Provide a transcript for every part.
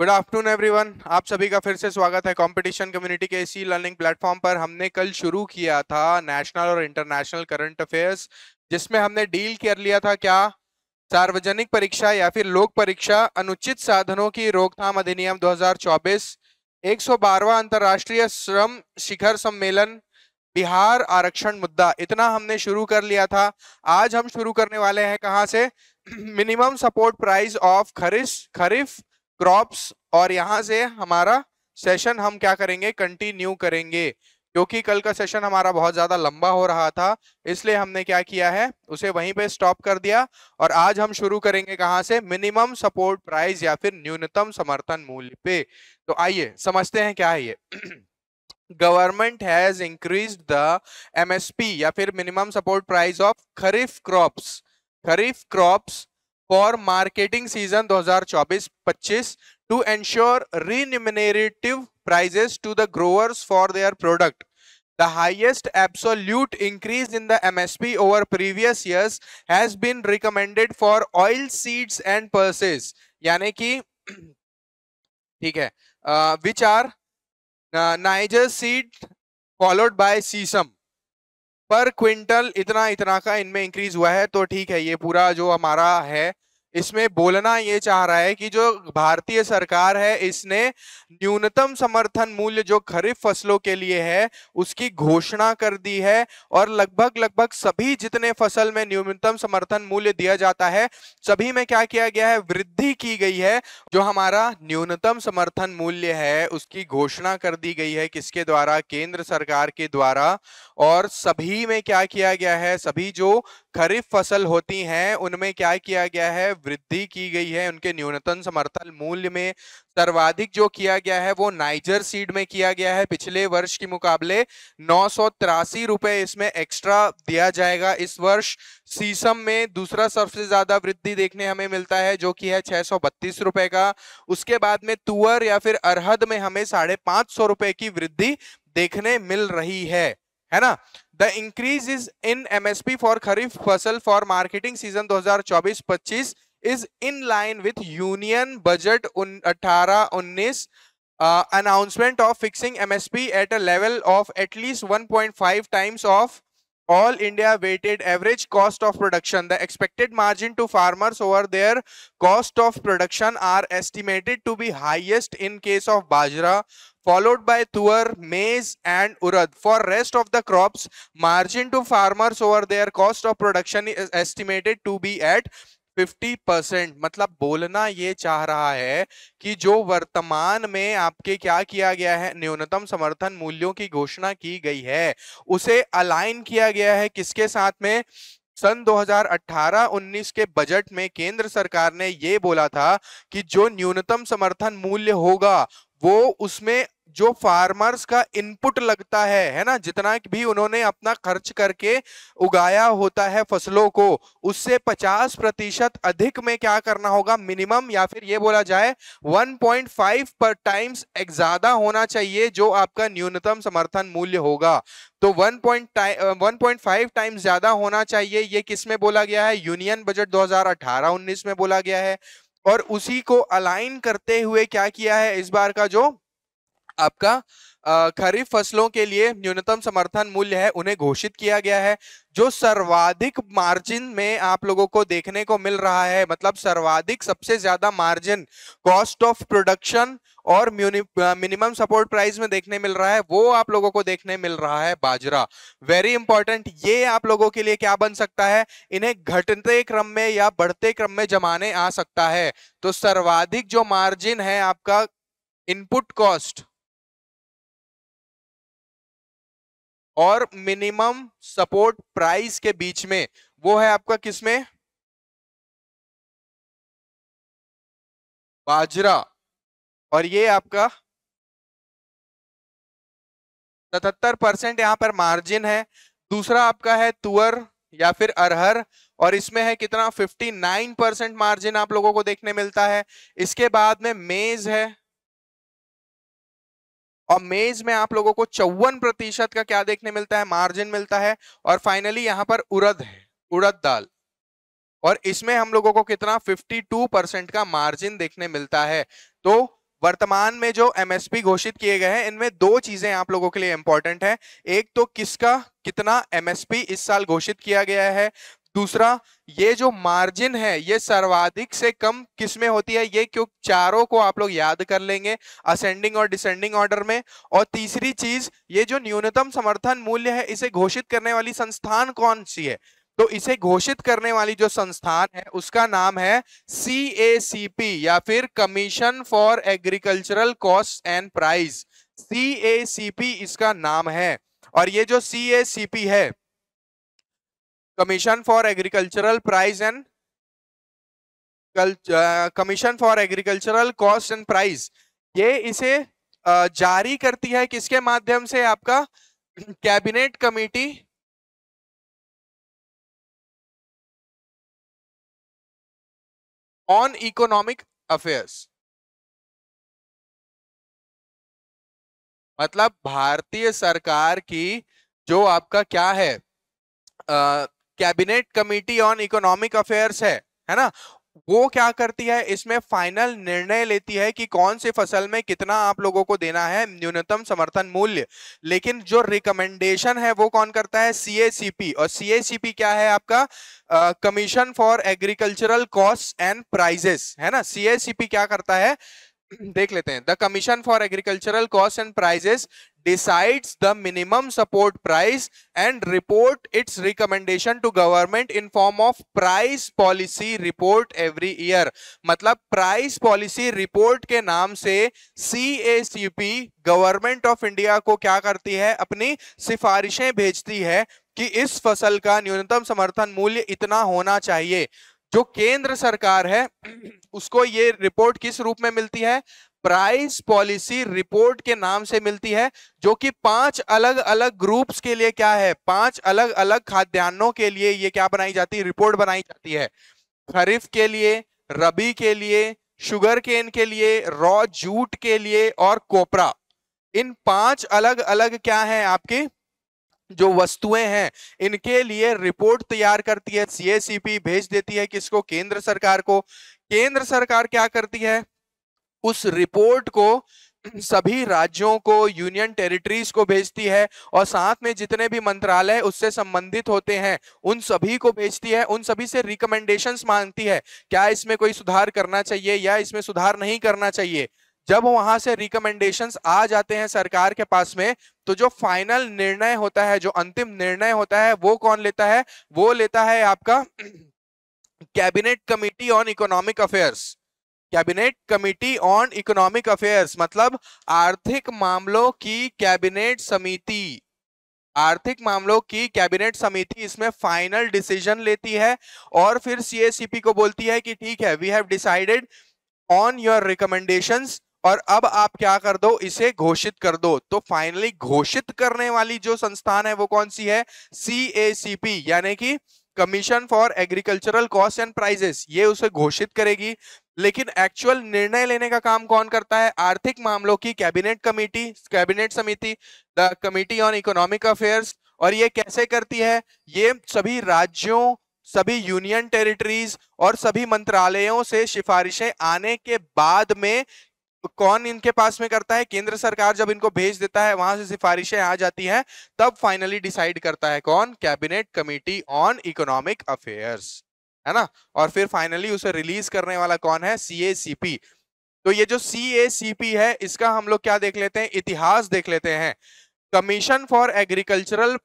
Good afternoon everyone आप सभी का फिर से स्वागत है कंपटीशन कम्युनिटी के इसी लर्निंग प्लेटफॉर्म पर हमने कल शुरू किया था नेशनल और इंटरनेशनल करंट अफेयर्स जिसमें हमने डील कर लिया था क्या सार्वजनिक परीक्षा या फिर लोक परीक्षा अनुचित साधनों की रोकथाम अधिनियम 2024 112वां अंतर्राष्ट्रीय श्रम शिखर सम्मेलन बिहार आरक्षण मुद्दा इतना हमने शुरू कर लिया था आज हम शुरू करने वाले हैं कहाँ से minimum support price of kharif kharif crops और यहाँ से हमारा सेशन हम क्या करेंगे कंटिन्यू करेंगे क्योंकि कल का सेशन हमारा बहुत ज़्यादा लंबा हो रहा था इसलिए हमने क्या किया है उसे वहीं पे स्टॉप कर दिया और आज हम शुरू करेंगे कहाँ से मिनिमम सपोर्ट प्राइस या फिर न्यूनतम समर्थन मूल्य पे तो आइए समझते हैं क्या है ये government has increase the MSP या फिर minimum support price of kharif crops kharif crops for marketing season 2024-25 to ensure remunerative prices to the growers for their product the highest absolute increase in the M S P over previous years has been recommended for oil seeds and pulses यानी कि ठीक है which are niger seed followed by sesame per quintal इतना इतना का इनमें increase हुआ है तो ठीक है ये पूरा जो हमारा है इसमें बोलना ये चाह रहा है कि जो भारतीय सरकार है इसने न्यूनतम समर्थन मूल्य जो खरीफ फसलों के लिए है उसकी घोषणा कर दी है और लगभग लगभग सभी जितने फसल में न्यूनतम समर्थन मूल्य दिया जाता है सभी में क्या किया गया है वृद्धि की गई है जो हमारा न्यूनतम समर्थन मूल्य है उसकी घोषणा कर दी गई है किसके द्वारा केंद्र सरकार के द्वारा और सभी में क्या किया गया है सभी जो खरीफ फसल होती हैं उनमें क्या किया गया है वृद्धि की गई है उनके न्यूनतम समर्थन मूल्य में सर्वाधिक जो किया गया है वो नाइजर सीड में किया गया है पिछले वर्ष के मुकाबले नौ रुपए इसमें एक्स्ट्रा दिया जाएगा इस वर्ष सीसम में दूसरा सबसे ज्यादा वृद्धि देखने हमें मिलता है जो कि है छह रुपए का उसके बाद में तुअर या फिर अरहद में हमें साढ़े पांच सौ रुपए की वृद्धि देखने मिल रही है है ना the increase is in MSP for kharif फसल for marketing season 2024-25 is in line with Union Budget 18-19 uh, uh, announcement of fixing MSP at a level of at least 1.5 times of all India weighted average cost of production. The expected margin to farmers over their cost of production are estimated to be highest in case of Bajra, followed by Tur, Maize and Urad. For rest of the crops, margin to farmers over their cost of production is estimated to be at fifty percent मतलब बोलना ये चाह रहा है कि जो वर्तमान में आपके क्या किया गया है न्यूनतम समर्थन मूल्यों की घोषणा की गई है उसे अलाइन किया गया है किसके साथ में सन 2018-19 के बजट में केंद्र सरकार ने ये बोला था कि जो न्यूनतम समर्थन मूल्य होगा वो उसमें जो फार्मर्स का इनपुट लगता है है ना जितना भी उन्होंने अपना खर्च करके उगाया होता है फसलों को उससे 50 प्रतिशत अधिक में क्या करना होगा मिनिमम या फिर ये बोला जाए 1.5 पर टाइम्स ज्यादा होना चाहिए जो आपका न्यूनतम समर्थन मूल्य होगा तो 1.5 टाइम्स ज्यादा होना चाहिए ये किस में बोला गया है यूनियन बजट 2018-19 में बोला गया है और उसी को अलाइन करते हुए क्या किया है इस बार का जो आपका खरीफ फसलों के लिए न्यूनतम समर्थन मूल्य है उन्हें घोषित किया गया है जो सर्वाधिक मार्जिन में आप लोगों को देखने को मिल रहा है मतलब सर्वाधिक सबसे ज्यादा मार्जिन कॉस्ट ऑफ प्रोडक्शन और मिनिमम सपोर्ट प्राइस में देखने मिल रहा है वो आप लोगों को देखने मिल रहा है बाजरा वेरी इंपॉर्टेंट ये आप लोगों के लिए क्या बन सकता है इन्हें घटते क्रम में या बढ़ते क्रम में जमाने आ सकता है तो सर्वाधिक जो मार्जिन है आपका इनपुट कॉस्ट और मिनिमम सपोर्ट प्राइस के बीच में वो है आपका किसमें बाजरा और ये आपका सतहत्तर परसेंट यहां पर मार्जिन है दूसरा आपका है तुअर या फिर अरहर और इसमें है कितना 59 परसेंट मार्जिन आप लोगों को देखने मिलता है इसके बाद में मेज है और मेज में आप लोगों को चौवन प्रतिशत का क्या देखने मिलता है मार्जिन मिलता है और फाइनली यहाँ पर उड़द है उड़द दाल और इसमें हम लोगों को कितना 52 परसेंट का मार्जिन देखने मिलता है तो वर्तमान में जो एमएसपी घोषित किए गए हैं इनमें दो चीजें आप लोगों के लिए इंपॉर्टेंट है एक तो किसका कितना एमएसपी इस साल घोषित किया गया है दूसरा ये जो मार्जिन है ये सर्वाधिक से कम किस में होती है ये क्यों चारों को आप लोग याद कर लेंगे असेंडिंग और डिसेंडिंग ऑर्डर में और तीसरी चीज ये जो न्यूनतम समर्थन मूल्य है इसे घोषित करने वाली संस्थान कौन सी है तो इसे घोषित करने वाली जो संस्थान है उसका नाम है सी या फिर commission for agricultural cost and price C इसका नाम है और ये जो सी है commission for agricultural price and commission for agricultural cost and price ये इसे uh, जारी करती है किसके माध्यम से आपका cabinet committee on economic affairs मतलब भारतीय सरकार की जो आपका क्या है uh, cabinet committee on economic affairs है है ना वो क्या करती है इसमें फाइनल निर्णय लेती है कि कौन से फसल में कितना आप लोगों को देना है न्यूनतम समर्थन मूल्य लेकिन जो रिकमेंडेशन है वो कौन करता है सीएसीपी और सीएसीपी क्या है आपका commission for agricultural cost and prices है ना सीएसीपी क्या करता है देख लेते हैं the commission for agricultural cost and prices decides the minimum support price and report its recommendation to government in form of price policy report every year मतलब price policy report के नाम से C A C P government of India को क्या करती है अपनी सिफारिशें भेजती है कि इस फसल का न्यूनतम समर्थन मूल्य इतना होना चाहिए जो केंद्र सरकार है उसको ये रिपोर्ट किस रूप में मिलती है प्राइस पॉलिसी रिपोर्ट के नाम से मिलती है जो कि पांच अलग अलग ग्रुप्स के लिए क्या है पांच अलग अलग खाद्यान्नों के लिए ये क्या बनाई जाती है रिपोर्ट बनाई जाती है खरीफ के लिए रबी के लिए शुगर केन के लिए रॉ जूट के लिए और कोपरा इन पांच अलग अलग क्या है आपकी जो वस्तुएं हैं इनके लिए रिपोर्ट तैयार करती है सीएसीपी भेज देती है किसको केंद्र सरकार को केंद्र सरकार क्या करती है उस रिपोर्ट को सभी राज्यों को यूनियन टेरिटरीज को भेजती है और साथ में जितने भी मंत्रालय उससे संबंधित होते हैं उन सभी को भेजती है उन सभी से रिकमेंडेशंस मांगती है क्या इसमें कोई सुधार करना चाहिए या इसमें सुधार नहीं करना चाहिए जब वहां से रिकमेंडेशन आ जाते हैं सरकार के पास में तो जो फाइनल निर्णय होता है जो अंतिम निर्णय होता है वो कौन लेता है वो लेता है आपका cabinet committee on economic affairs cabinet committee on economic affairs मतलब आर्थिक मामलों की कैबिनेट समिति आर्थिक मामलों की कैबिनेट समिति इसमें फाइनल डिसीजन लेती है और फिर सीएसीपी को बोलती है कि ठीक है we have decided on your recommendations और अब आप क्या कर दो इसे घोषित कर दो तो फाइनली घोषित करने वाली जो संस्थान है वो कौन सी है सी ए सी पी यानी कि commission for agricultural cost and prices ये उसे घोषित करेगी लेकिन एक्चुअल निर्णय लेने का काम कौन करता है आर्थिक मामलों की कैबिनेट कमेटी कैबिनेट समिति the committee on economic affairs और ये कैसे करती है ये सभी राज्यों सभी यूनियन टेरिटरीज और सभी मंत्रालयों से सिफारिशें आने के बाद में कौन इनके पास में करता है केंद्र सरकार जब इनको भेज देता है वहां से सिफारिशें आ जाती हैं तब फाइनली डिसाइड करता है कौन cabinet committee on economic affairs है ना और फिर फाइनली उसे रिलीज करने वाला कौन है सी तो ये जो सी है इसका हम लोग क्या देख लेते हैं इतिहास देख लेते हैं commission for agricultural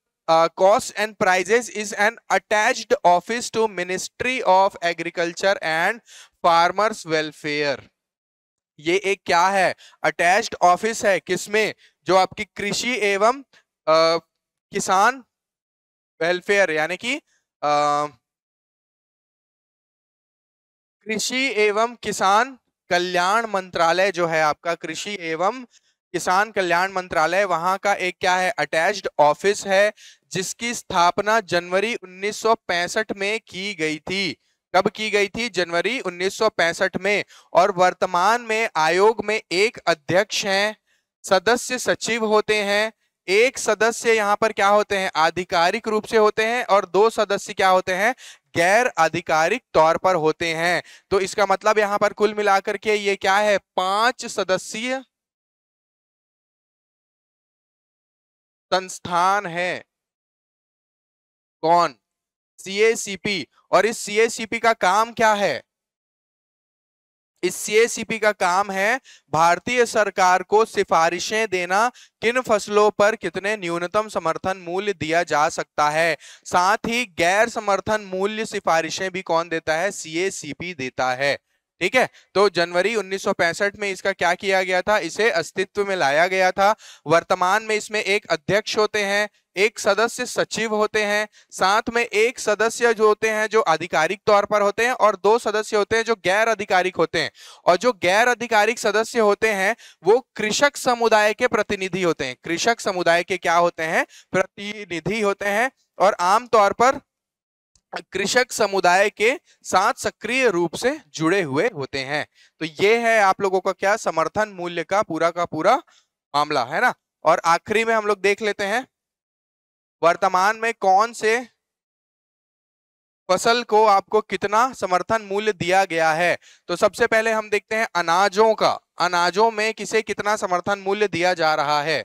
cost and prices is an attach office to ministry of agriculture and farmers welfare ये एक क्या है अटैच्ड ऑफिस है किसमें जो आपकी कृषि एवं आ, किसान वेलफेयर यानी कि कृषि एवं किसान कल्याण मंत्रालय जो है आपका कृषि एवं किसान कल्याण मंत्रालय वहां का एक क्या है अटैच्ड ऑफिस है जिसकी स्थापना जनवरी 1965 में की गई थी कब की गई थी जनवरी 1965 में और वर्तमान में आयोग में एक अध्यक्ष हैं सदस्य सचिव होते हैं एक सदस्य यहाँ पर क्या होते हैं आधिकारिक रूप से होते हैं और दो सदस्य क्या होते हैं गैर आधिकारिक तौर पर होते हैं तो इसका मतलब यहाँ पर कुल मिलाकर के ये क्या है पांच सदस्यीय संस्थान है कौन सीएसीपी और इस सीएसीपी का काम क्या है इस सीएसीपी का काम है भारतीय सरकार को सिफारिशें देना किन फसलों पर कितने न्यूनतम समर्थन मूल्य दिया जा सकता है साथ ही गैर समर्थन मूल्य सिफारिशें भी कौन देता है सीएसीपी देता है ठीक है तो जनवरी 1965 में इसका क्या किया गया था इसे अस्तित्व में लाया गया था वर्तमान में इसमें एक अध्यक्ष होते हैं एक सदस्य सचिव होते हैं साथ में एक सदस्य जो होते हैं जो आधिकारिक तौर पर होते हैं और दो सदस्य होते हैं जो गैर आधिकारिक होते हैं और जो गैर आधिकारिक सदस्य होते हैं वो कृषक समुदाय के प्रतिनिधि होते हैं कृषक समुदाय के क्या होते हैं प्रतिनिधि होते हैं और आमतौर पर कृषक समुदाय के साथ सक्रिय रूप से जुड़े हुए होते हैं तो ये है आप लोगों का क्या समर्थन मूल्य का पूरा का पूरा मामला है ना और आखिरी में हम लोग देख लेते हैं वर्तमान में कौन से फसल को आपको कितना समर्थन मूल्य दिया गया है तो सबसे पहले हम देखते हैं अनाजों का अनाजों में किसे कितना समर्थन मूल्य दिया जा रहा है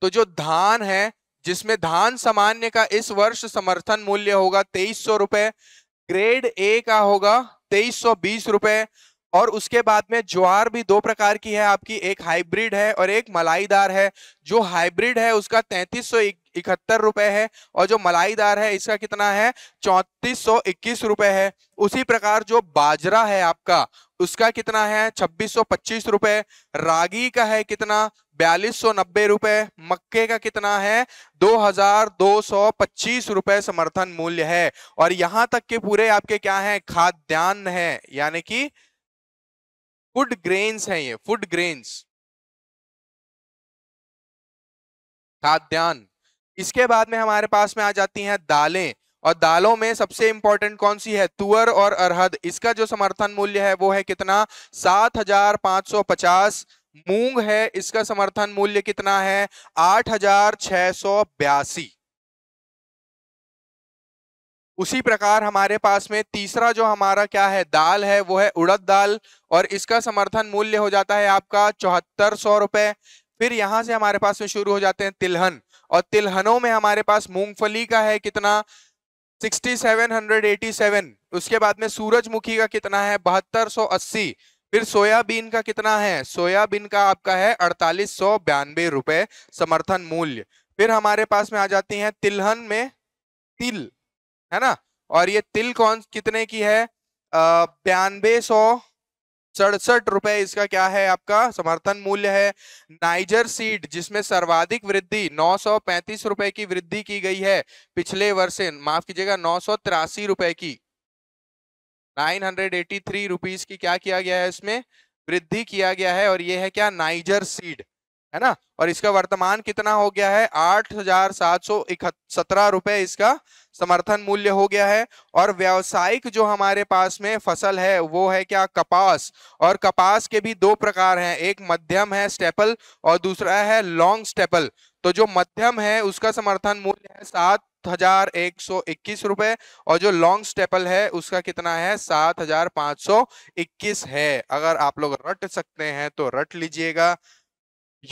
तो जो धान है जिसमें धान सामान्य का इस वर्ष समर्थन मूल्य होगा तेईस सौ रुपए ग्रेड ए का होगा तेईस सौ बीस रुपए और उसके बाद में ज्वार भी दो प्रकार की है आपकी एक हाइब्रिड है और एक मलाईदार है जो हाइब्रिड है उसका तैतीस सौ इकहत्तर रुपए है और जो मलाईदार है इसका कितना है चौतीस सौ इक्कीस रुपए है उसी प्रकार जो बाजरा है आपका उसका कितना है छब्बीस सौ पच्चीस रुपए रागी का है कितना बयालीस सौ नब्बे रुपए मक्के का कितना है दो हजार दो सौ पच्चीस रुपए समर्थन मूल्य है और यहां तक के पूरे आपके क्या है खाद्यान्न है यानी कि फूड ग्रेन्स है ये फूड ग्रेन्स खाद्यान्न इसके बाद में हमारे पास में आ जाती हैं दालें और दालों में सबसे इंपॉर्टेंट कौन सी है तुअर और अरहद इसका जो समर्थन मूल्य है वो है कितना सात हजार पांच सौ पचास मूंग है इसका समर्थन मूल्य कितना है आठ हजार छह सौ बयासी उसी प्रकार हमारे पास में तीसरा जो हमारा क्या है दाल है वो है उड़द दाल और इसका समर्थन मूल्य हो जाता है आपका चौहत्तर सौ रुपए फिर यहाँ से हमारे पास में शुरू हो जाते हैं तिलहन और तिलहनों में हमारे पास मूंगफली का है कितना 6787 उसके बाद में सूरजमुखी का कितना है बहत्तर सौ अस्सी फिर सोयाबीन का कितना है सोयाबीन का आपका है अड़तालीस सौ बयानबे रुपए समर्थन मूल्य फिर हमारे पास में आ जाती है तिलहन में तिल है ना और ये तिल कौन कितने की है बयानबे सौ सड़सठ रुपए इसका क्या है आपका समर्थन मूल्य है नाइजर सीड जिसमें सर्वाधिक वृद्धि नौ सौ पैंतीस रुपए की वृद्धि की गई है पिछले वर्ष माफ कीजिएगा नौ सौ तिरासी रुपए की nine hundred eighty three rupees की क्या किया गया है इसमें वृद्धि किया गया है और ये है क्या नाइजर सीड है ना और इसका वर्तमान कितना हो गया है आठ हजार सात सौ सत्रह रुपए इसका समर्थन मूल्य हो गया है और व्यावसायिक जो हमारे पास में फसल है वो है क्या कपास और कपास के भी दो प्रकार हैं एक मध्यम है स्टेपल और दूसरा है लॉन्ग स्टेपल तो जो मध्यम है उसका समर्थन मूल्य है सात हजार एक सौ इक्कीस रुपए और जो लॉन्ग स्टेपल है उसका कितना है सात हजार पांच सौ इक्कीस है अगर आप लोग रट सकते हैं तो रट लीजिएगा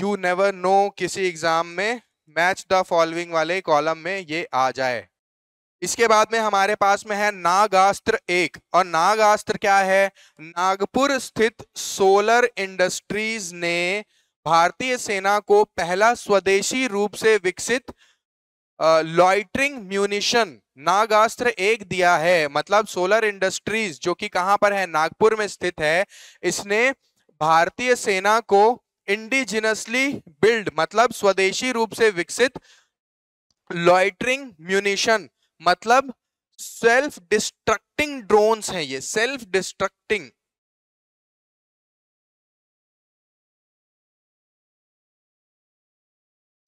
यू नेवर नो किसी एग्जाम में मैच द फॉलोइंग वाले कॉलम में ये आ जाए इसके बाद में हमारे पास में है नागास्त्र एक और नागास्त्र क्या है नागपुर स्थित सोलर इंडस्ट्रीज ने भारतीय सेना को पहला स्वदेशी रूप से विकसित लॉइटरिंग म्यूनिशन नागास्त्र एक दिया है मतलब सोलर इंडस्ट्रीज जो कि कहां पर है नागपुर में स्थित है इसने भारतीय सेना को इंडिजिनसली बिल्ड मतलब स्वदेशी रूप से विकसित लॉइटरिंग म्यूनिशन मतलब सेल्फ डिस्ट्रक्टिंग ड्रोन्स हैं ये सेल्फ डिस्ट्रक्टिंग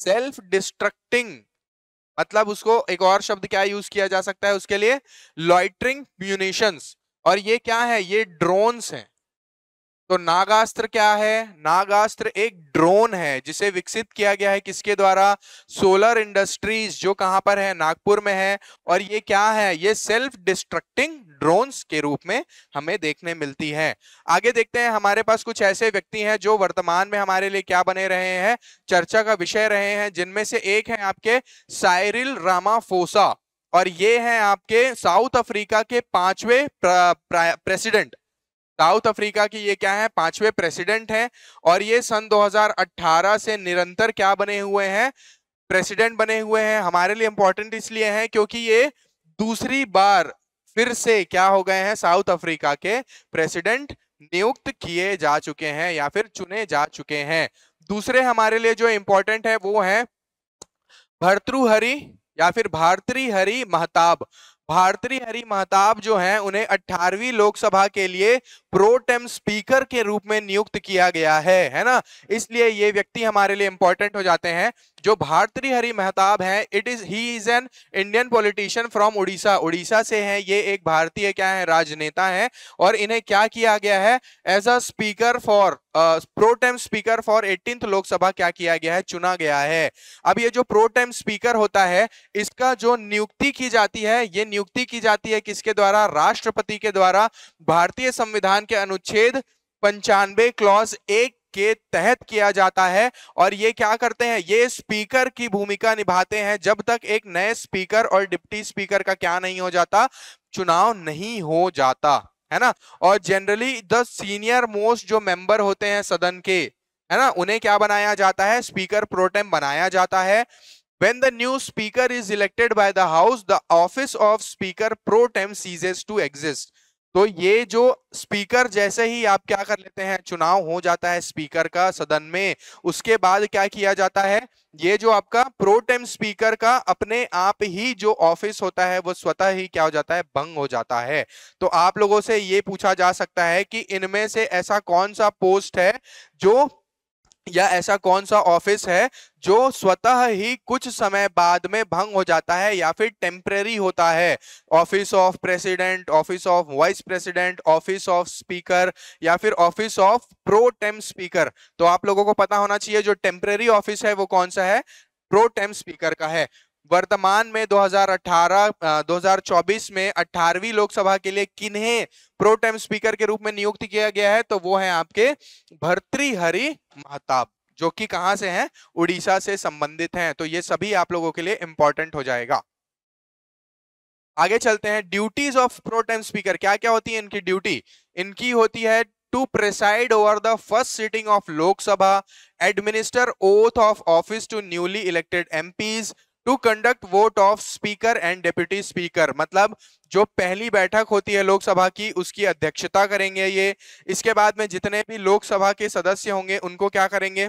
सेल्फ डिस्ट्रक्टिंग मतलब उसको एक और शब्द क्या यूज किया जा सकता है उसके लिए लॉइटरिंग म्यूनिशंस और ये क्या है ये ड्रोन्स हैं तो नागास्त्र क्या है नागास्त्र एक ड्रोन है जिसे विकसित किया गया है किसके द्वारा सोलर इंडस्ट्रीज जो कहां पर है नागपुर में है और ये क्या है ये सेल्फ डिस्ट्रक्टिंग ड्रोन्स के रूप में हमें देखने मिलती है आगे देखते हैं हमारे पास कुछ ऐसे व्यक्ति हैं जो वर्तमान में हमारे लिए क्या बने रहे हैं चर्चा का विषय रहे हैं जिनमें से एक है आपके साइरिल रामाफोसा और ये हैं आपके साउथ अफ्रीका के पांचवे प्रेसिडेंट साउथ अफ्रीका की ये क्या है पांचवे प्रेसिडेंट हैं और ये सन 2018 से निरंतर क्या बने हुए हैं प्रेसिडेंट बने हुए हैं हमारे लिए इंपॉर्टेंट इसलिए है क्योंकि ये दूसरी बार फिर से क्या हो गए हैं साउथ अफ्रीका के प्रेसिडेंट नियुक्त किए जा चुके हैं या फिर चुने जा चुके हैं दूसरे हमारे लिए जो इंपॉर्टेंट है वो है भर्तृहरी या फिर भारतरी हरि महताब भारतीय हरि महताब जो हैं उन्हें 18वीं लोकसभा के लिए प्रोटेम स्पीकर के रूप में नियुक्त किया गया है है ना इसलिए ये व्यक्ति हमारे लिए इंपॉर्टेंट हो जाते हैं जो भारतरी हरि महताब है it is he is an Indian politician from Odisha Odisha से हैं ये एक भारतीय क्या है राजनेता हैं और इन्हें क्या किया गया है as a speaker for pro speaker for eighteenth Lok Sabha क्या किया गया है चुना गया है अब ये जो प्रो टाइम स्पीकर होता है इसका जो नियुक्ति की जाती है ये नियुक्ति की जाती है किसके द्वारा राष्ट्रपति के द्वारा भारतीय संविधान के अनुच्छेद पंचानवे क्लॉज एक के तहत किया जाता है और ये क्या करते हैं ये स्पीकर की भूमिका निभाते हैं जब तक एक नए स्पीकर और डिप्टी स्पीकर का क्या नहीं हो जाता चुनाव नहीं हो जाता है ना और जनरली द सीनियर मोस्ट जो मेंबर होते हैं सदन के है ना उन्हें क्या बनाया जाता है स्पीकर प्रोटेम बनाया जाता है when the new speaker is elected by the house the office of speaker pro tem ceases to exist तो ये जो स्पीकर जैसे ही आप क्या कर लेते हैं चुनाव हो जाता है स्पीकर का सदन में उसके बाद क्या किया जाता है ये जो आपका प्रोटेम स्पीकर का अपने आप ही जो ऑफिस होता है वो स्वतः ही क्या हो जाता है भंग हो जाता है तो आप लोगों से ये पूछा जा सकता है कि इनमें से ऐसा कौन सा पोस्ट है जो या ऐसा कौन सा ऑफिस है जो स्वतः ही कुछ समय बाद में भंग हो जाता है या फिर टेम्प्रेरी होता है office of president office of vice president office of speaker या फिर office of pro tem speaker तो आप लोगों को पता होना चाहिए जो टेम्प्रेरी ऑफिस है वो कौन सा है प्रो टेम स्पीकर का है वर्तमान में 2018 2024 में 18वीं लोकसभा के लिए किन्हें प्रो टाइम स्पीकर के रूप में नियुक्त किया गया है तो वो है आपके भर्तृहरि महताब जो कि कहां से हैं उड़ीसा से संबंधित हैं तो ये सभी आप लोगों के लिए इंपॉर्टेंट हो जाएगा आगे चलते हैं duties of pro time speaker क्या क्या होती है इनकी ड्यूटी इनकी होती है to preside over the first sitting of Lok Sabha administer oath of office to newly elected MPs to conduct vote of speaker and deputy speaker मतलब जो पहली बैठक होती है लोकसभा की उसकी अध्यक्षता करेंगे ये इसके बाद में जितने भी लोकसभा के सदस्य होंगे उनको क्या करेंगे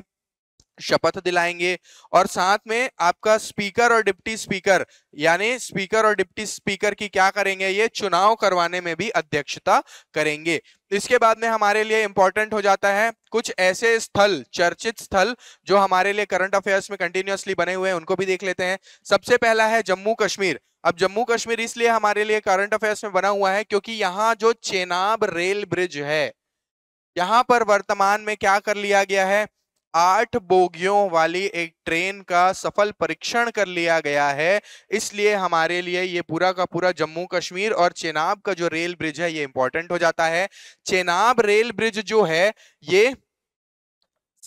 शपथ दिलाएंगे और साथ में आपका स्पीकर और डिप्टी स्पीकर यानी स्पीकर और डिप्टी स्पीकर की क्या करेंगे ये चुनाव करवाने में भी अध्यक्षता करेंगे इसके बाद में हमारे लिए इंपॉर्टेंट हो जाता है कुछ ऐसे स्थल चर्चित स्थल जो हमारे लिए करंट अफेयर्स में कंटिन्यूसली बने हुए हैं उनको भी देख लेते हैं सबसे पहला है जम्मू कश्मीर अब जम्मू कश्मीर इसलिए हमारे लिए करंट अफेयर्स में बना हुआ है क्योंकि यहाँ जो चेनाब रेल ब्रिज है यहाँ पर वर्तमान में क्या कर लिया गया है आठ बोगियों वाली एक ट्रेन का सफल परीक्षण कर लिया गया है इसलिए हमारे लिए ये पूरा का पूरा जम्मू कश्मीर और चेनाब का जो रेल ब्रिज है ये इंपॉर्टेंट हो जाता है चेनाब रेल ब्रिज जो है ये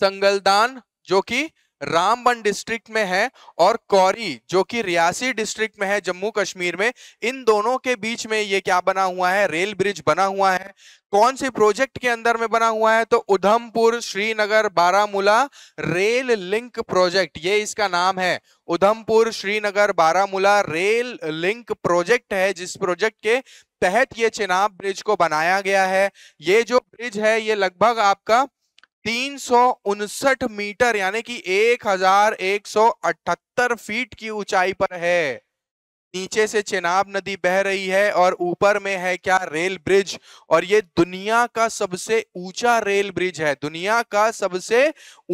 संगलदान जो कि रामबन डिस्ट्रिक्ट में है और कौरी जो कि रियासी डिस्ट्रिक्ट में है जम्मू कश्मीर में इन दोनों के बीच में ये क्या बना हुआ है रेल ब्रिज बना हुआ है कौन से प्रोजेक्ट के अंदर में बना हुआ है तो Udhampur Srinagar Baramulla rail link project ये इसका नाम है Udhampur Srinagar Baramulla rail link project है जिस प्रोजेक्ट के तहत ये चिनाब ब्रिज को बनाया गया है ये जो ब्रिज है ये लगभग आपका तीन मीटर यानी कि 1178 फीट की ऊंचाई पर है नीचे से चेनाब नदी बह रही है और ऊपर में है क्या रेल ब्रिज और ये दुनिया का सबसे ऊंचा रेल ब्रिज है दुनिया का सबसे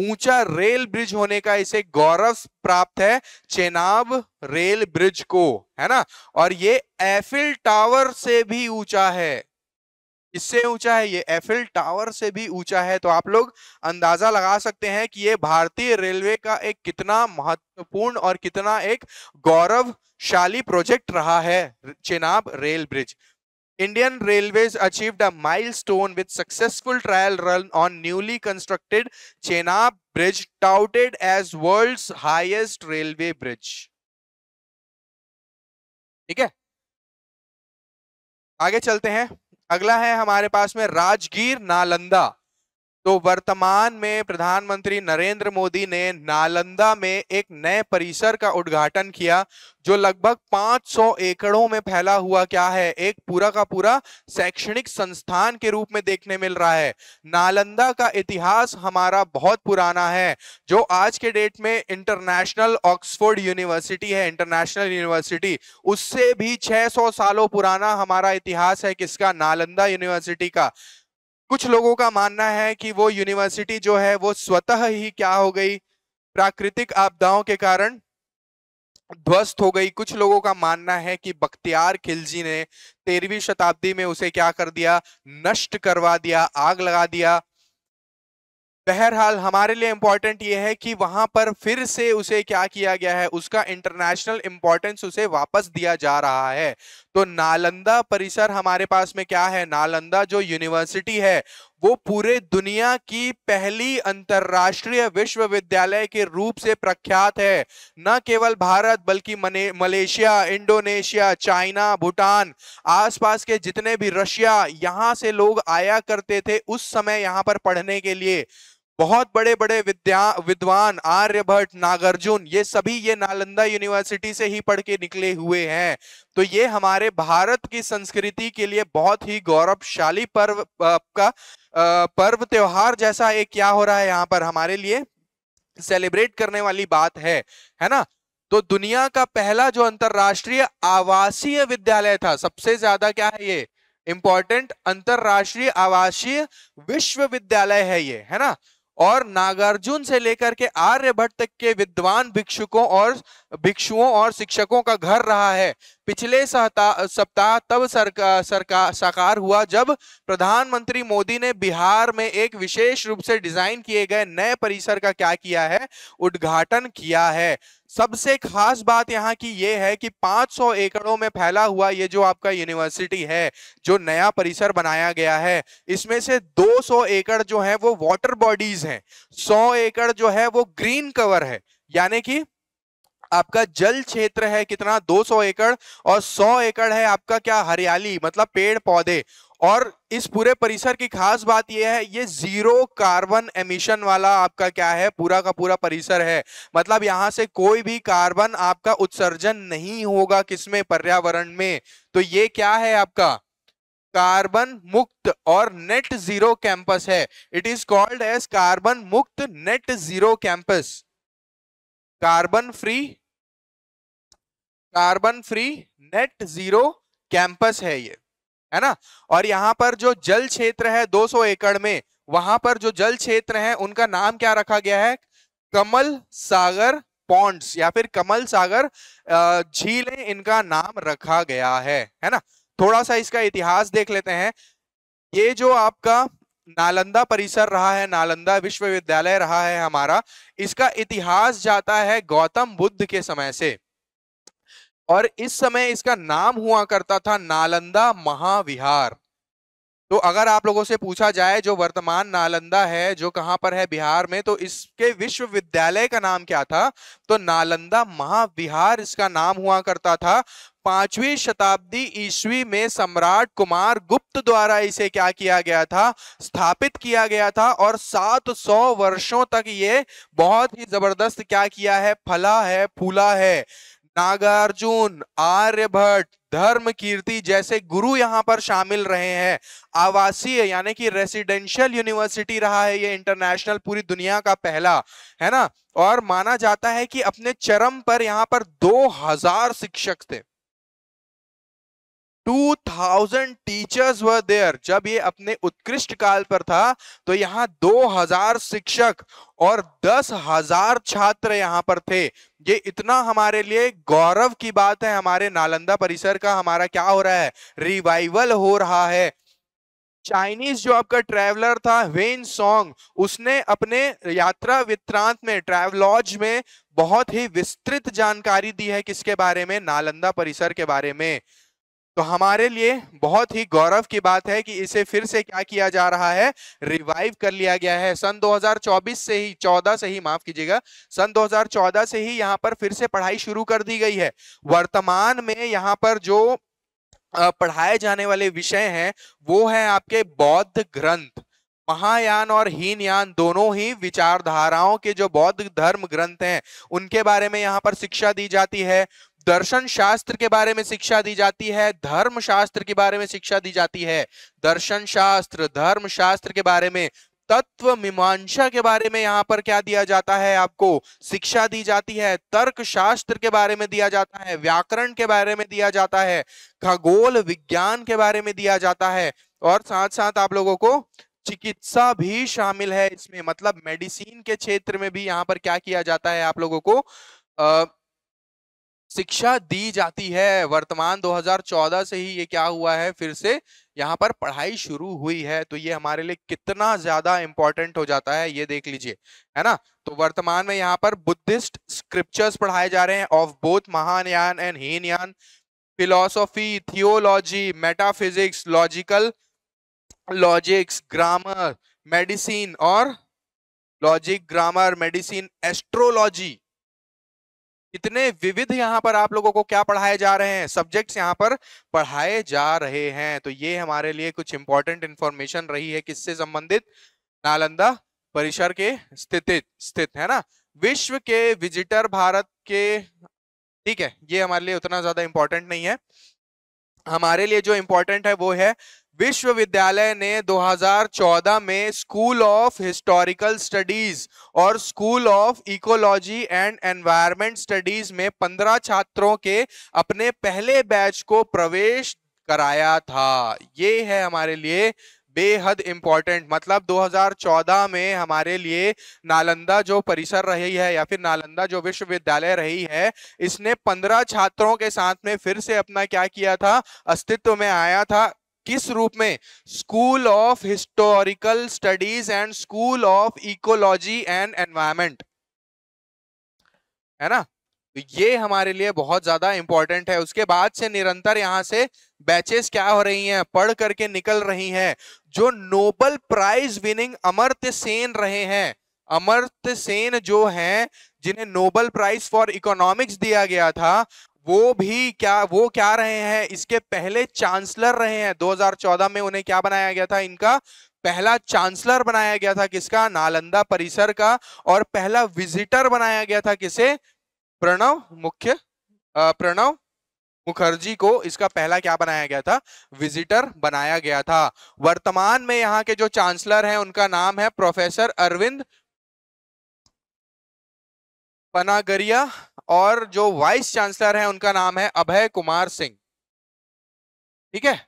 ऊंचा रेल ब्रिज होने का इसे गौरव प्राप्त है चेनाब रेल ब्रिज को है ना और ये एफिल टावर से भी ऊंचा है इससे ऊंचा है ये एफिल टावर से भी ऊंचा है तो आप लोग अंदाजा लगा सकते हैं कि ये भारतीय रेलवे का एक कितना महत्वपूर्ण और कितना एक गौरवशाली प्रोजेक्ट रहा है Chenab rail bridge Indian railway achieved a stone with successful trial run on newly constructed Chenab bridge touted as world highest railway bridge ठीक है आगे चलते हैं अगला है हमारे पास में राजगीर नालंदा तो वर्तमान में प्रधानमंत्री नरेंद्र मोदी ने नालंदा में एक नए परिसर का उद्घाटन किया जो लगभग 500 एकड़ों में फैला हुआ क्या है एक पूरा का पूरा शैक्षणिक संस्थान के रूप में देखने मिल रहा है नालंदा का इतिहास हमारा बहुत पुराना है जो आज के डेट में इंटरनेशनल ऑक्सफोर्ड यूनिवर्सिटी है इंटरनेशनल यूनिवर्सिटी उससे भी छह सालों पुराना हमारा इतिहास है किसका नालंदा यूनिवर्सिटी का कुछ लोगों का मानना है कि वो यूनिवर्सिटी जो है वो स्वतः ही क्या हो गई प्राकृतिक आपदाओं के कारण ध्वस्त हो गई कुछ लोगों का मानना है कि बख्तियार खिलजी ने तेरहवीं शताब्दी में उसे क्या कर दिया नष्ट करवा दिया आग लगा दिया बहरहाल हमारे लिए इम्पॉर्टेंट ये है कि वहाँ पर फिर से उसे क्या किया गया है उसका इंटरनेशनल इंपॉर्टेंस उसे वापस दिया जा रहा है तो नालंदा परिसर हमारे पास में क्या है नालंदा जो यूनिवर्सिटी है वो पूरे दुनिया की पहली अंतर्राष्ट्रीय विश्वविद्यालय के रूप से प्रख्यात है न केवल भारत बल्कि मलेशिया इंडोनेशिया चाइना भूटान आसपास के जितने भी रशिया यहाँ से लोग आया करते थे उस समय यहाँ पर पढ़ने के लिए बहुत बड़े बड़े विद्या विद्वान आर्यभट्ट नागार्जुन ये सभी ये नालंदा यूनिवर्सिटी से ही पढ़ के निकले हुए हैं तो ये हमारे भारत की संस्कृति के लिए बहुत ही गौरवशाली पर्व का पर्व त्योहार जैसा एक क्या हो रहा है यहाँ पर हमारे लिए सेलिब्रेट करने वाली बात है है ना तो दुनिया का पहला जो अंतरराष्ट्रीय आवासीय विद्यालय था सबसे ज्यादा क्या है ये इंपॉर्टेंट अंतरराष्ट्रीय आवासीय विश्वविद्यालय है ये है ना और नागार्जुन से लेकर के आर्यभट्ट तक के विद्वान भिक्षुकों और भिक्षुओं और शिक्षकों का घर रहा है पिछले सप्ताह तब सरकार सरकार साकार हुआ जब प्रधानमंत्री मोदी ने बिहार में एक विशेष रूप से डिजाइन किए गए नए परिसर का क्या किया है उद्घाटन किया है सबसे खास बात यहाँ की ये है कि 500 एकड़ों में फैला हुआ ये जो आपका यूनिवर्सिटी है जो नया परिसर बनाया गया है इसमें से 200 एकड़ जो है वो वाटर बॉडीज हैं 100 एकड़ जो है वो ग्रीन कवर है यानी कि आपका जल क्षेत्र है कितना 200 एकड़ और 100 एकड़ है आपका क्या हरियाली मतलब पेड़ पौधे और इस पूरे परिसर की खास बात यह है ये जीरो कार्बन एमिशन वाला आपका क्या है पूरा का पूरा परिसर है मतलब यहां से कोई भी कार्बन आपका उत्सर्जन नहीं होगा किसमें पर्यावरण में तो ये क्या है आपका कार्बन मुक्त और नेट जीरो कैंपस है it is called as carbon मुक्त net zero campus carbon free carbon free net zero campus है ये है ना और यहाँ पर जो जल क्षेत्र है 200 एकड़ में वहां पर जो जल क्षेत्र है उनका नाम क्या रखा गया है कमल सागर पॉन्ड्स या फिर कमल सागर झीलें इनका नाम रखा गया है है ना थोड़ा सा इसका इतिहास देख लेते हैं ये जो आपका नालंदा परिसर रहा है नालंदा विश्वविद्यालय रहा है हमारा इसका इतिहास जाता है गौतम बुद्ध के समय से और इस समय इसका नाम हुआ करता था नालंदा महाविहार तो अगर आप लोगों से पूछा जाए जो वर्तमान नालंदा है जो कहां पर है बिहार में तो इसके विश्वविद्यालय का नाम क्या था तो नालंदा महाविहार इसका नाम हुआ करता था पांचवी शताब्दी ईस्वी में सम्राट कुमार गुप्त द्वारा इसे क्या किया गया था स्थापित किया गया था और 700 वर्षों तक ये बहुत ही जबरदस्त क्या किया है फला है फूला है नागार्जुन आर्यभट्ट धर्म कीर्ति जैसे गुरु यहाँ पर शामिल रहे हैं आवासीय यानी कि रेसिडेंशियल यूनिवर्सिटी रहा है ये इंटरनेशनल पूरी दुनिया का पहला है ना और माना जाता है कि अपने चरम पर यहाँ पर 2000 शिक्षक थे 2000 टीचर्स वर देयर जब ये अपने उत्कृष्ट काल पर था तो यहाँ 2000 शिक्षक और 10000 छात्र यहाँ पर थे ये इतना हमारे लिए गौरव की बात है हमारे नालंदा परिसर का हमारा क्या हो रहा है रिवाइवल हो रहा है चाइनीज जो आपका ट्रैवलर था वेन सॉन्ग उसने अपने यात्रा वित्रांत में ट्रैवलॉज में बहुत ही विस्तृत जानकारी दी है किसके बारे में नालंदा परिसर के बारे में तो हमारे लिए बहुत ही गौरव की बात है कि इसे फिर से क्या किया जा रहा है रिवाइव कर लिया गया है सन 2024 से ही 14 से ही माफ कीजिएगा सन 2014 से ही यहाँ पर फिर से पढ़ाई शुरू कर दी गई है वर्तमान में यहाँ पर जो पढ़ाए जाने वाले विषय हैं वो है आपके बौद्ध ग्रंथ महायान और हीनयान दोनों ही विचारधाराओं के जो बौद्ध धर्म ग्रंथ हैं उनके बारे में यहाँ पर शिक्षा दी जाती है दर्शन शास्त्र के बारे में शिक्षा दी जाती है धर्म शास्त्र के बारे में शिक्षा दी जाती है दर्शन शास्त्र धर्म शास्त्र के बारे में तत्व मीमांसा के बारे में यहाँ पर क्या दिया जाता है आपको शिक्षा दी जाती है तर्क शास्त्र के बारे में दिया जाता है व्याकरण के बारे में दिया जाता है खगोल विज्ञान के बारे में दिया जाता है और साथ साथ आप लोगों को चिकित्सा भी शामिल है इसमें मतलब मेडिसिन के क्षेत्र में भी यहाँ पर क्या किया जाता है आप लोगों को अः शिक्षा दी जाती है वर्तमान 2014 से ही ये क्या हुआ है फिर से यहाँ पर पढ़ाई शुरू हुई है तो ये हमारे लिए कितना ज्यादा इंपॉर्टेंट हो जाता है ये देख लीजिए है ना तो वर्तमान में यहाँ पर बुद्धिस्ट स्क्रिप्चर्स पढ़ाए जा रहे हैं of both Mahayana and Hinayana philosophy theology metaphysics logical logics grammar medicine और लॉजिक ग्रामर मेडिसिन एस्ट्रोलॉजी कितने विविध यहाँ पर आप लोगों को क्या पढ़ाए जा रहे हैं सब्जेक्ट्स यहाँ पर पढ़ाए जा रहे हैं तो ये हमारे लिए कुछ इंपॉर्टेंट इंफॉर्मेशन रही है किससे संबंधित नालंदा परिसर के स्थित स्थित है ना विश्व के विजिटर भारत के ठीक है ये हमारे लिए उतना ज्यादा इंपॉर्टेंट नहीं है हमारे लिए जो इम्पोर्टेंट है वो है विश्वविद्यालय ने 2014 में स्कूल ऑफ हिस्टोरिकल स्टडीज और school of ecology and environment studies में 15 छात्रों के अपने पहले बैच को प्रवेश कराया था ये है हमारे लिए बेहद इम्पॉर्टेंट मतलब 2014 में हमारे लिए नालंदा जो परिसर रही है या फिर नालंदा जो विश्वविद्यालय रही है इसने 15 छात्रों के साथ में फिर से अपना क्या किया था अस्तित्व में आया था किस रूप में school of historical studies and school of ecology and environment है ना तो ये हमारे लिए बहुत ज्यादा इंपॉर्टेंट है उसके बाद से निरंतर यहाँ से बैचेस क्या हो रही हैं पढ़ करके निकल रही हैं जो Nobel prize winning Amartya Sen रहे हैं अमर्त्य सेन जो हैं जिन्हें नोबल प्राइज फॉर इकोनॉमिक्स दिया गया था वो भी क्या वो क्या रहे हैं इसके पहले चांसलर रहे हैं 2014 में उन्हें क्या बनाया गया था इनका पहला चांसलर बनाया गया था किसका नालंदा परिसर का और पहला विजिटर बनाया गया था किसे प्रणव मुख्य प्रणव मुखर्जी को इसका पहला क्या बनाया गया था विजिटर बनाया गया था वर्तमान में यहाँ के जो चांसलर हैं उनका नाम है प्रोफेसर अरविंद पनागरिया और जो वाइस चांसलर है उनका नाम है अभय कुमार सिंह ठीक है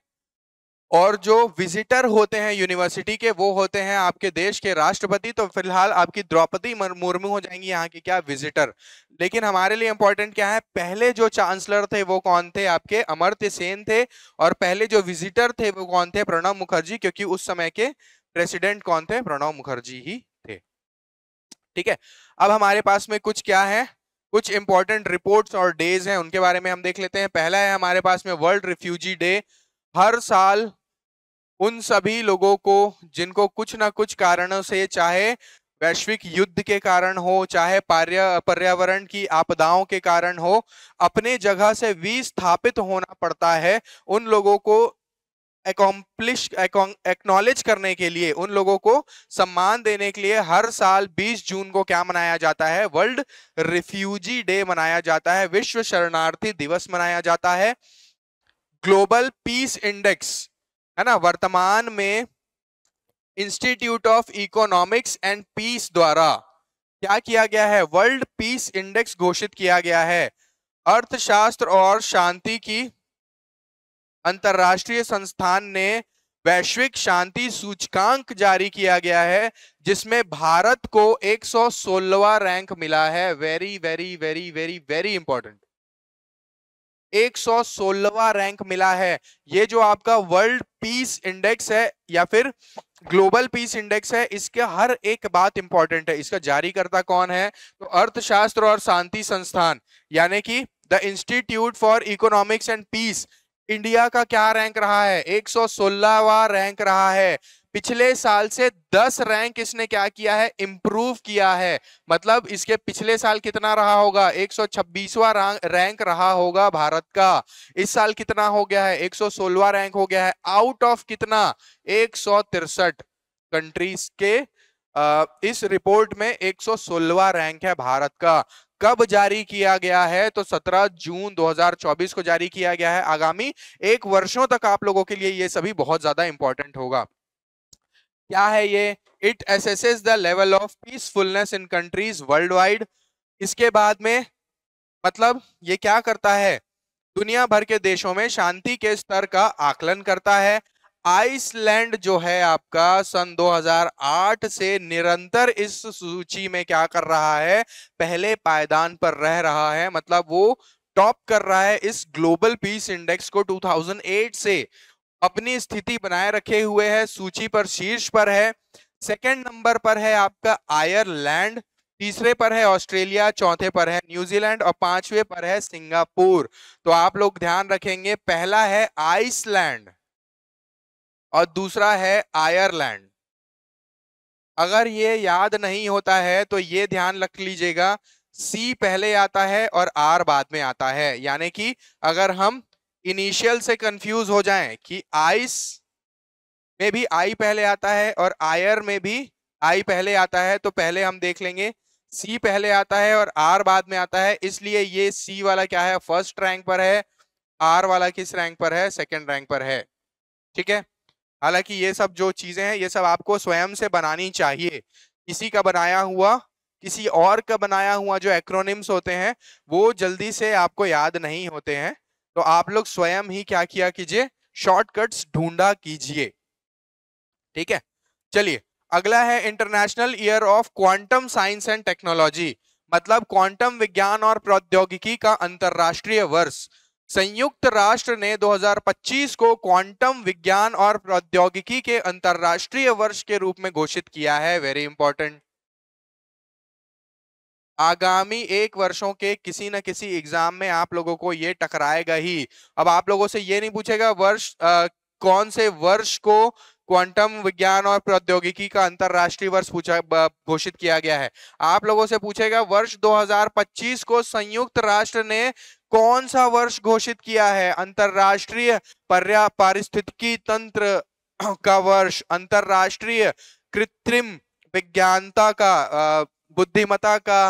और जो विजिटर होते हैं यूनिवर्सिटी के वो होते हैं आपके देश के राष्ट्रपति तो फिलहाल आपकी द्रौपदी मुर्मू हो जाएंगी यहाँ की क्या विजिटर लेकिन हमारे लिए इम्पोर्टेंट क्या है पहले जो चांसलर थे वो कौन थे आपके अमर्त्य सेन थे और पहले जो विजिटर थे वो कौन थे प्रणब मुखर्जी क्योंकि उस समय के प्रेसिडेंट कौन थे प्रणब मुखर्जी ही थे ठीक है अब हमारे पास में कुछ क्या है कुछ इंपॉर्टेंट रिपोर्ट्स और डेज हैं उनके बारे में हम देख लेते हैं पहला है हमारे पास में वर्ल्ड रिफ्यूजी डे हर साल उन सभी लोगों को जिनको कुछ ना कुछ कारणों से चाहे वैश्विक युद्ध के कारण हो चाहे पर्यावरण की आपदाओं के कारण हो अपने जगह से विस्थापित होना पड़ता है उन लोगों को एकम्प्लिश एक्नॉलेज करने के लिए उन लोगों को सम्मान देने के लिए हर साल 20 जून को क्या मनाया जाता है वर्ल्ड रिफ्यूजी डे मनाया जाता है विश्व शरणार्थी दिवस मनाया जाता है ग्लोबल पीस इंडेक्स है ना वर्तमान में institute of economics and peace द्वारा क्या किया गया है वर्ल्ड पीस इंडेक्स घोषित किया गया है अर्थशास्त्र और शांति की अंतर्राष्ट्रीय संस्थान ने वैश्विक शांति सूचकांक जारी किया गया है जिसमें भारत को 116वां रैंक मिला है very very very very very important 116वां रैंक मिला है ये जो आपका वर्ल्ड पीस इंडेक्स है या फिर ग्लोबल पीस इंडेक्स है इसके हर एक बात इंपॉर्टेंट है इसका जारी करता कौन है तो अर्थशास्त्र और शांति संस्थान यानी कि the institute for economics and peace India का क्या रैंक रहा है 116वां रैंक रहा है पिछले साल से 10 रैंक इसने क्या किया है इम्प्रूव किया है मतलब इसके पिछले साल कितना रहा होगा 126वां रैंक रहा होगा भारत का इस साल कितना हो गया है 116वां रैंक हो गया है आउट ऑफ कितना एक कंट्रीज के इस रिपोर्ट में 116वां रैंक है भारत का कब जारी किया गया है तो 17 जून 2024 को जारी किया गया है आगामी एक वर्षों तक आप लोगों के लिए ये सभी बहुत ज्यादा इंपॉर्टेंट होगा क्या है ये it assesses the level of peacefulness in countries world wide इसके बाद में मतलब ये क्या करता है दुनिया भर के देशों में शांति के स्तर का आकलन करता है आइसलैंड जो है आपका सन 2008 से निरंतर इस सूची में क्या कर रहा है पहले पायदान पर रह रहा है मतलब वो टॉप कर रहा है इस ग्लोबल पीस इंडेक्स को 2008 से अपनी स्थिति बनाए रखे हुए है सूची पर शीर्ष पर है सेकंड नंबर पर है आपका आयरलैंड तीसरे पर है ऑस्ट्रेलिया चौथे पर है न्यूजीलैंड और पांचवे पर है सिंगापुर तो आप लोग ध्यान रखेंगे पहला है आइसलैंड और दूसरा है आयरलैंड अगर ये याद नहीं होता है तो ये ध्यान रख लीजिएगा सी पहले आता है और आर बाद में आता है यानी कि अगर हम इनिशियल से कंफ्यूज हो जाएं कि आइस में भी आई पहले आता है और आयर में भी आई पहले आता है तो पहले हम देख लेंगे सी पहले आता है और आर बाद में आता है इसलिए ये सी वाला क्या है फर्स्ट रैंक पर है आर वाला किस रैंक पर है सेकेंड रैंक पर है ठीक है हालांकि ये सब जो चीज़ें हैं ये सब आपको स्वयं से बनानी चाहिए किसी का बनाया हुआ किसी और का बनाया हुआ जो एक्रोनिम्स होते हैं वो जल्दी से आपको याद नहीं होते हैं तो आप लोग स्वयं ही क्या किया कीजिए शॉर्टकट्स ढूंढा कीजिए ठीक है चलिए अगला है international year of quantum science and technology मतलब क्वांटम विज्ञान और प्रौद्योगिकी का अंतरराष्ट्रीय वर्ष संयुक्त राष्ट्र ने 2025 को क्वांटम विज्ञान और प्रौद्योगिकी के अंतरराष्ट्रीय वर्ष के रूप में घोषित किया है वेरी इंपॉर्टेंट आगामी एक वर्षों के किसी न किसी एग्जाम में आप लोगों को ये टकराएगा ही अब आप लोगों से ये नहीं पूछेगा वर्ष आ, कौन से वर्ष को क्वांटम विज्ञान और प्रौद्योगिकी का अंतरराष्ट्रीय वर्ष पूछा घोषित किया गया है आप लोगों से पूछेगा वर्ष 2025 को संयुक्त राष्ट्र ने कौन सा वर्ष घोषित किया है अंतरराष्ट्रीय पर्या पारिस्थितिकी तंत्र का वर्ष अंतरराष्ट्रीय कृत्रिम विज्ञानता का बुद्धिमता का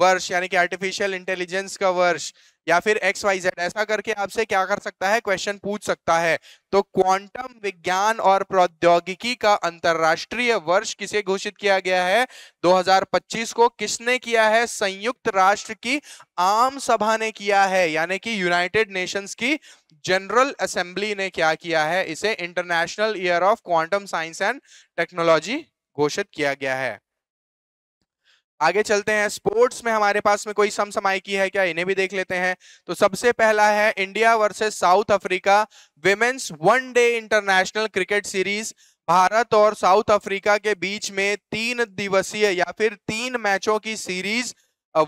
वर्ष यानी कि आर्टिफिशियल इंटेलिजेंस का वर्ष या फिर एक्स वाई जेड ऐसा करके आपसे क्या कर सकता है क्वेश्चन पूछ सकता है तो क्वांटम विज्ञान और प्रौद्योगिकी का अंतरराष्ट्रीय वर्ष किसे घोषित किया गया है 2025 को किसने किया है संयुक्त राष्ट्र की आम सभा ने किया है यानी कि यूनाइटेड नेशंस की जनरल असेंबली ने क्या किया है इसे international year of quantum science and technology घोषित किया गया है आगे चलते हैं स्पोर्ट्स में हमारे पास में कोई की है क्या इन्हें भी देख लेते हैं तो सबसे पहला है India versus South Africa women's one day international cricket series Bharat और साउथ अफ्रीका के बीच में तीन दिवसीय या फिर तीन मैचों की सीरीज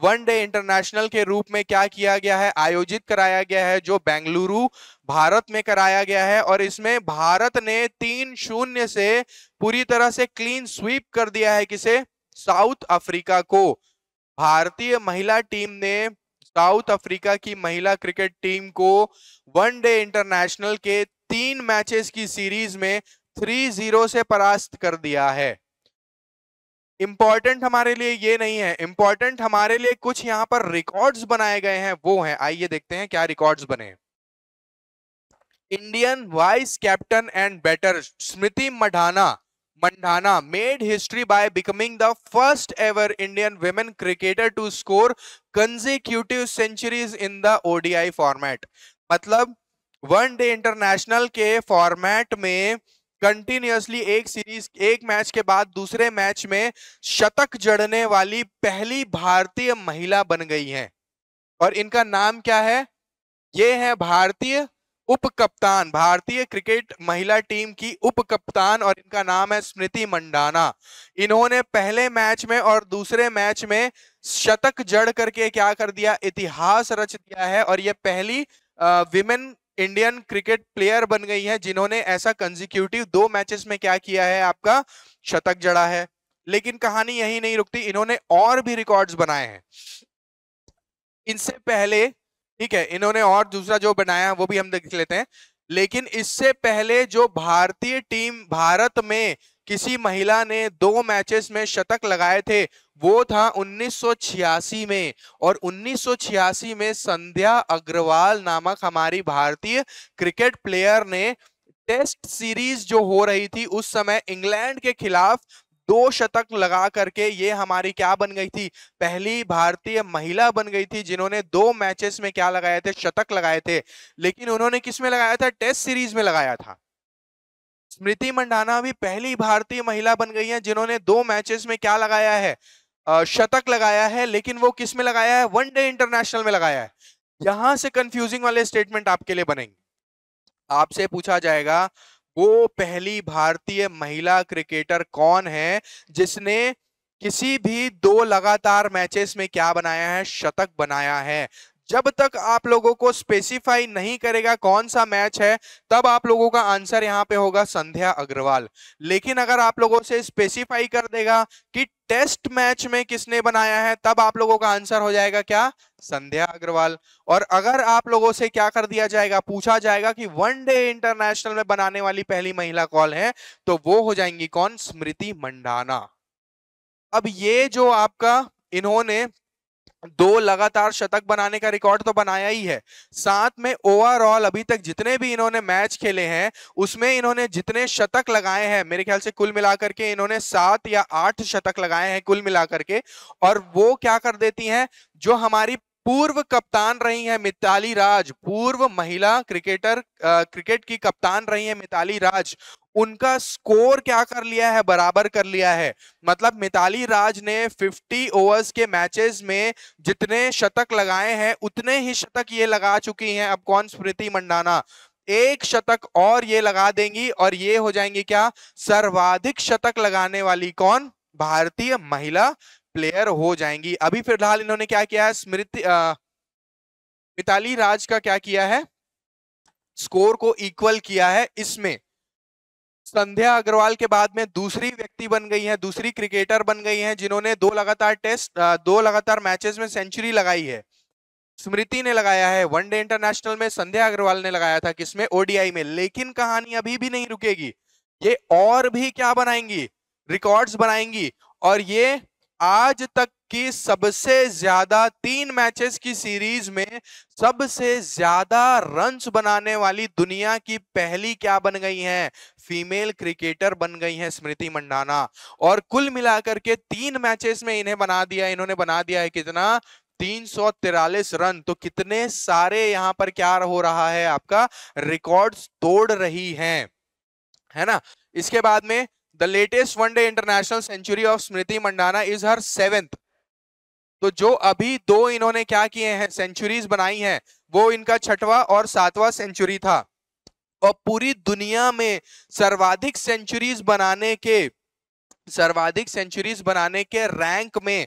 वन डे इंटरनेशनल के रूप में क्या किया गया है आयोजित कराया गया है जो बेंगलुरु भारत में कराया गया है और इसमें भारत ने तीन शून्य से पूरी तरह से क्लीन स्वीप कर दिया है किसे साउथ अफ्रीका को भारतीय महिला टीम ने साउथ अफ्रीका की महिला क्रिकेट टीम को वन डे इंटरनेशनल के तीन मैचेस की सीरीज में थ्री जीरो से परास्त कर दिया है इंपॉर्टेंट हमारे लिए ये नहीं है इंपॉर्टेंट हमारे लिए कुछ यहां पर रिकॉर्ड्स बनाए गए हैं वो हैं आइए देखते हैं क्या रिकॉर्ड्स बने Indian vice captain and batter Smriti Mandhana Mandhana made history by becoming the first ever Indian women cricketer to score consecutive centuries in the ODI format. मतलब वन डे इंटरनेशनल के फॉर्मेट में कंटिन्यूसली एक सीरीज एक match के बाद दूसरे match में शतक जड़ने वाली पहली भारतीय महिला बन गई हैं और इनका नाम क्या है ये है भारतीय उप कप्तान भारतीय क्रिकेट महिला टीम की उप कप्तान और इनका नाम है स्मृति मंडाना इन्होंने पहले मैच में और दूसरे मैच में शतक जड़ करके क्या कर दिया इतिहास रच दिया है और ये पहली विमेन इंडियन क्रिकेट प्लेयर बन गई है जिन्होंने ऐसा कंजिक्यूटिव दो मैचेस में क्या किया है आपका शतक जड़ा है लेकिन कहानी यही नहीं रुकती इन्होंने और भी रिकॉर्ड्स बनाए हैं इनसे पहले ठीक है इन्होंने और दूसरा जो बनाया वो भी हम देख लेते हैं लेकिन इससे पहले जो भारतीय टीम भारत में किसी महिला ने दो मैचेस में शतक लगाए थे वो था 1986 में और 1986 में संध्या अग्रवाल नामक हमारी भारतीय क्रिकेट प्लेयर ने टेस्ट सीरीज जो हो रही थी उस समय इंग्लैंड के खिलाफ दो शतक लगा करके ये हमारी क्या बन गई थी पहली भारतीय महिला बन गई थी जिन्होंने दो मैचेस में क्या लगाए थे शतक लगाए थे लेकिन उन्होंने किस में लगाया था टेस्ट सीरीज में लगाया था स्मृति मंडाना भी पहली भारतीय महिला बन गई है जिन्होंने दो मैचेस में क्या लगाया है शतक लगाया है लेकिन वो किस में लगाया है वनडे इंटरनेशनल में लगाया है यहां से कंफ्यूजिंग वाले स्टेटमेंट आपके लिए बनेंगे आपसे पूछा जाएगा वो पहली भारतीय महिला क्रिकेटर कौन है जिसने किसी भी दो लगातार मैचेस में क्या बनाया है शतक बनाया है जब तक आप लोगों को स्पेसिफाई नहीं करेगा कौन सा मैच है तब आप लोगों का आंसर यहाँ पे होगा संध्या अग्रवाल लेकिन अगर आप लोगों से स्पेसिफाई कर देगा कि टेस्ट मैच में किसने बनाया है तब आप लोगों का आंसर हो जाएगा क्या संध्या अग्रवाल और अगर आप लोगों से क्या कर दिया जाएगा पूछा जाएगा कि वन डे इंटरनेशनल में बनाने वाली पहली महिला कॉल है तो वो हो जाएंगी कौन स्मृति मंडाना अब ये जो आपका इन्होंने दो लगातार शतक बनाने का रिकॉर्ड तो बनाया ही है साथ में ओवरऑल अभी तक जितने भी इन्होंने मैच खेले हैं उसमें इन्होंने जितने शतक लगाए हैं मेरे ख्याल से कुल मिलाकर के इन्होंने सात या आठ शतक लगाए हैं कुल मिलाकर के और वो क्या कर देती हैं जो हमारी पूर्व कप्तान रही हैं मिताली राज पूर्व महिला क्रिकेटर क्रिकेट की कप्तान रही हैं मिताली राज उनका स्कोर क्या कर लिया है बराबर कर लिया है मतलब मिताली राज ने 50 ओवर्स के मैचेस में जितने शतक लगाए हैं उतने ही शतक ये लगा चुकी हैं अब कौन स्मृति मंडाना एक शतक और ये लगा देंगी और ये हो जाएंगी क्या सर्वाधिक शतक लगाने वाली कौन भारतीय महिला प्लेयर हो जाएंगी अभी फिलहाल इन्होंने क्या किया है स्मृति मिताली राज का क्या किया है स्कोर को इक्वल किया है इसमें संध्या अग्रवाल के बाद में दूसरी व्यक्ति बन गई है दूसरी क्रिकेटर बन गई है जिन्होंने दो लगातार टेस्ट दो लगातार मैचेस में सेंचुरी लगाई है स्मृति ने लगाया है वनडे इंटरनेशनल में संध्या अग्रवाल ने लगाया था किसमें ओडीआई में लेकिन कहानी अभी भी नहीं रुकेगी ये और भी क्या बनाएंगी रिकॉर्ड्स बनाएंगी और ये आज तक की सबसे ज्यादा तीन मैचेस की सीरीज में सबसे ज्यादा रन्स बनाने वाली दुनिया की पहली क्या बन गई है फीमेल क्रिकेटर बन गई है स्मृति मंडाना और कुल मिलाकर के तीन मैचेस में इन्हें बना दिया इन्होंने बना दिया है कितना तीन सौ तिरालीस रन तो कितने सारे यहां पर क्या हो रहा है आपका रिकॉर्ड्स तोड़ रही हैं है ना इसके बाद में the latest day international century of Smriti Mandhana is her seventh तो जो अभी दो इन्होंने क्या किए हैं सेंचुरीज बनाई हैं वो इनका छठवा और सातवां सेंचुरी था और पूरी दुनिया में सर्वाधिक सेंचुरीज बनाने के सर्वाधिक सेंचुरीज बनाने के रैंक में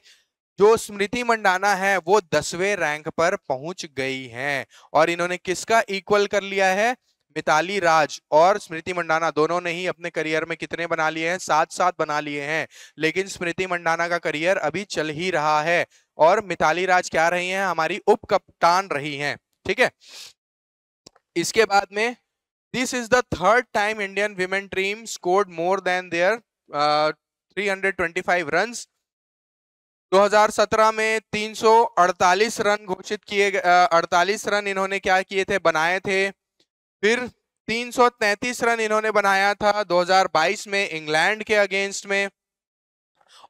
जो स्मृति मंडाना है वो दसवें रैंक पर पहुंच गई हैं और इन्होंने किसका इक्वल कर लिया है मिताली राज और स्मृति मंडाना दोनों ने ही अपने करियर में कितने बना लिए हैं सात सात बना लिए हैं लेकिन स्मृति मंडाना का करियर अभी चल ही रहा है और मिताली राज क्या रही हैं हमारी उप कप्तान रही हैं ठीक है इसके बाद में this is the third time Indian women dream scored more than there hundred run 2017 में 348 रन घोषित किए अड़तालीस रन इन्होंने क्या किए थे बनाए थे फिर 333 रन इन्होंने बनाया था 2022 में इंग्लैंड के अगेंस्ट में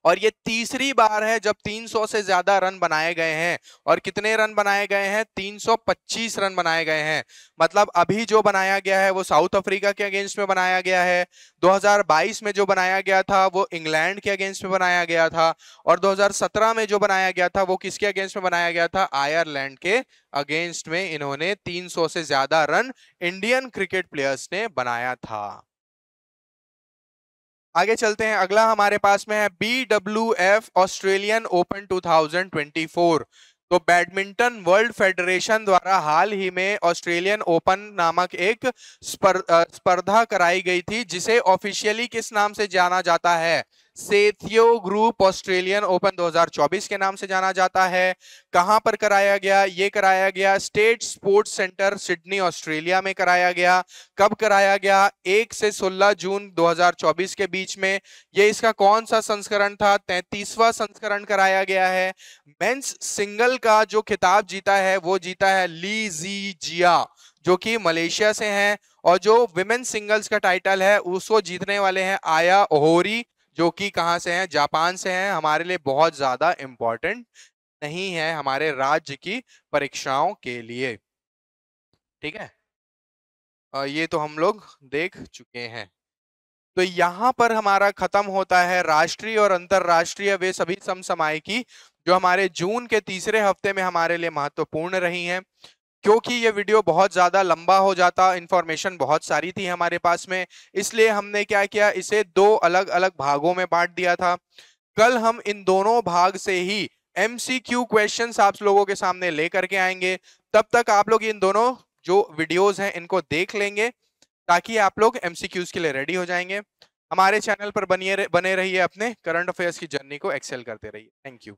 और ये तीसरी बार है जब 300 से ज्यादा रन बनाए गए हैं और कितने रन बनाए गए हैं 325 रन बनाए गए हैं मतलब अभी जो बनाया गया है वो साउथ अफ्रीका के अगेंस्ट में बनाया गया है 2022 में जो बनाया गया था वो इंग्लैंड के अगेंस्ट में बनाया गया था और 2017 में जो बनाया गया था वो किसके अगेंस्ट में बनाया गया था आयरलैंड के अगेंस्ट में इन्होंने तीन से ज्यादा रन इंडियन क्रिकेट प्लेयर्स ने बनाया था आगे चलते हैं अगला हमारे पास में है B W F Australian open 2024 तो बैडमिंटन वर्ल्ड फेडरेशन द्वारा हाल ही में ऑस्ट्रेलियन ओपन नामक एक स्पर्धा कराई गई थी जिसे ऑफिशियली किस नाम से जाना जाता है सेथियो ग्रुप ऑस्ट्रेलियन ओपन 2024 के नाम से जाना जाता है कहां पर कराया गया ये कराया गया state sports centre Sydney Australia में कराया गया कब कराया गया 1 से 16 जून 2024 के बीच में ये इसका कौन सा संस्करण था तैतीसवा संस्करण कराया गया है मेंस सिंगल का जो खिताब जीता है वो जीता है ली जी जिया जो कि मलेशिया से हैं और जो विमेन सिंगल्स का टाइटल है उसको जीतने वाले हैं आया ओहोरी जो कि कहाँ से हैं जापान से हैं हमारे लिए बहुत ज़्यादा इम्पोर्टेंट नहीं है हमारे राज्य की परीक्षाओं के लिए ठीक है ये तो हम लोग देख चुके हैं तो यहाँ पर हमारा खत्म होता है राष्ट्रीय और अंतरराष्ट्रीय वे सभी समसमायिकी जो हमारे जून के तीसरे हफ्ते में हमारे लिए महत्वपूर्ण रही हैं क्योंकि ये वीडियो बहुत ज़्यादा लंबा हो जाता इन्फॉर्मेशन बहुत सारी थी हमारे पास में इसलिए हमने क्या किया इसे दो अलग अलग भागों में बांट दिया था कल हम इन दोनों भाग से ही एम सी क्यू क्वेश्चन आप लोगों के सामने ले करके आएंगे तब तक आप लोग इन दोनों जो वीडियोज हैं इनको देख लेंगे ताकि आप लोग एम सी क्यूज के लिए रेडी हो जाएंगे हमारे चैनल पर बनिए बने रहिए अपने करंट अफेयर्स की जर्नी को एक्सेल करते रहिए थैंक यू